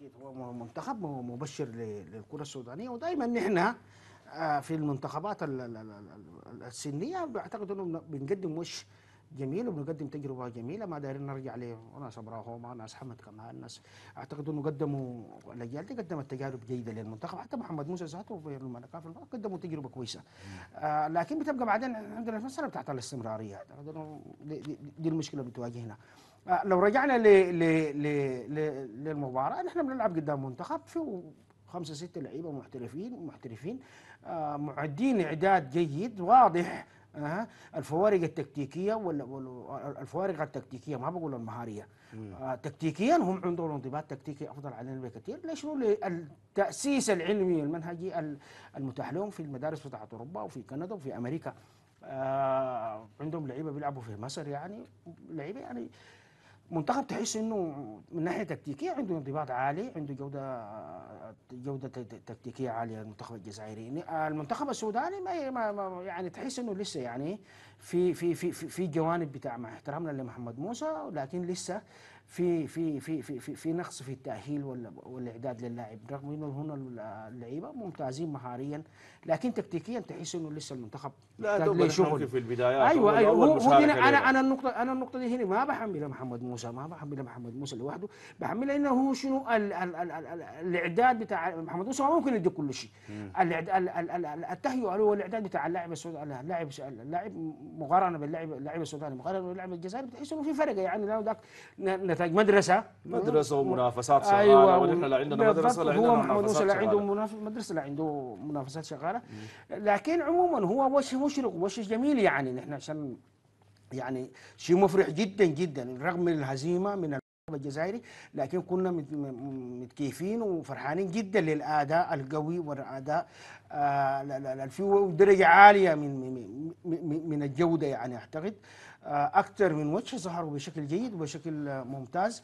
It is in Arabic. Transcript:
بالتاكيد هو منتخب مبشر للكره السودانيه ودائما نحن آه، في المنتخبات السنيه بعتقد انه بنقدم وش جميل وبنقدم تجربه جميله ما دايرين نرجع لناس ابراهوم ناس حمد كمال ناس اعتقد انه قدموا الاجيال دي قدمت تجارب جيده للمنتخب حتى محمد موسى ساتو في المناخ قدموا تجربه كويسه آه لكن بتبقى بعدين عندنا المساله بتاعت الاستمراريه دي, دي المشكله اللي بتواجهنا آه لو رجعنا ل ل ل ل للمباراه نحن بنلعب قدام منتخب فيه خمسه سته لعيبه محترفين محترفين آه معدين اعداد جيد واضح أه. الفوارق التكتيكيه والفوارق التكتيكيه ما بقول المهاريه آه تكتيكيا هم عندهم انضباط تكتيكي افضل علينا بكثير ليش التاسيس العلمي المنهجي المتاح لهم في المدارس بتاعت اوروبا وفي كندا وفي امريكا آه عندهم لعيبه بيلعبوا في مصر يعني لعيبه يعني منتخب تحس انه من ناحيه تكتيكيه عنده انضباط عالي عنده جوده جوده تكتيكيه عاليه المنتخب الجزائري آه، المنتخب السوداني ما يعني تحس انه لسه يعني في في في في جوانب بتاع مع احترامنا لمحمد موسى لكن لسه في في في في في, في نقص في التاهيل والاعداد للاعب رغم انه هنا اللعيبه ممتازين مهاريا لكن تكتيكيا تحس انه لسه المنتخب لا شغل في البدايات ايوه ايوه انا انا النقطه انا النقطه دي هنا ما بحمل محمد موسى موسى ما بحملها محمد موسى لوحده بحملها انه شنو ال ال ال ال الاعداد بتاع محمد موسى ما ممكن يدي كل شيء التهيؤ هو الاعداد بتاع اللاعب السوداني اللاعب اللاعب مقارنه باللاعب اللاعب السوداني مقارنه باللاعب الجزائري بتحس انه في فرق يعني لانه ذاك نتاج مدرسه مدرسه ومنافسات أيوة، شغاله أيوة ونحن لا عندنا مدرسه لا عندنا محمد موسى لا عنده مدرسه لا عنده منافسات شغاله لكن عموما هو وش مشرق وش جميل يعني نحن عشان يعني شيء مفرح جدا جدا رغم الهزيمه من المنتخب الجزائري لكن كنا متكيفين وفرحانين جدا للاداء القوي والاداء اللي آه، فيه درجه عاليه من من الجوده يعني اعتقد آه، اكثر من وجه ظهروا بشكل جيد وبشكل ممتاز